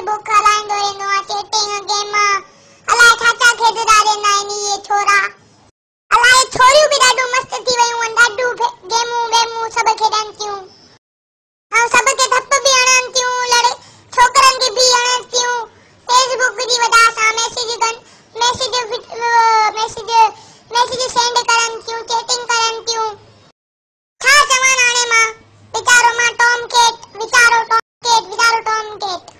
face بک کالائنگ ورين دوہ چيٹنگ game ما الله چاچا کيڏداري نين يي ڇورا الله يي ڇوريو به ڏاڏو مست ٿي ويو ان ڏاڏو گيمو به مو سڀ کي ڏنڪيو ها سڀ کي ڌپو به آڻي ان ٿيو لڙي ڇوڪرن کي به آڻي ان ٿيو فيس بوڪ جي وڏا سان ميسيج گن ميسيج ميسيج ميسيج سينڊ ڪرڻ ٿيو چيٽنگ ڪرڻ ٿيو چا چوان آڻي ما بيچارو ما ٽومڪيٽ بيچارو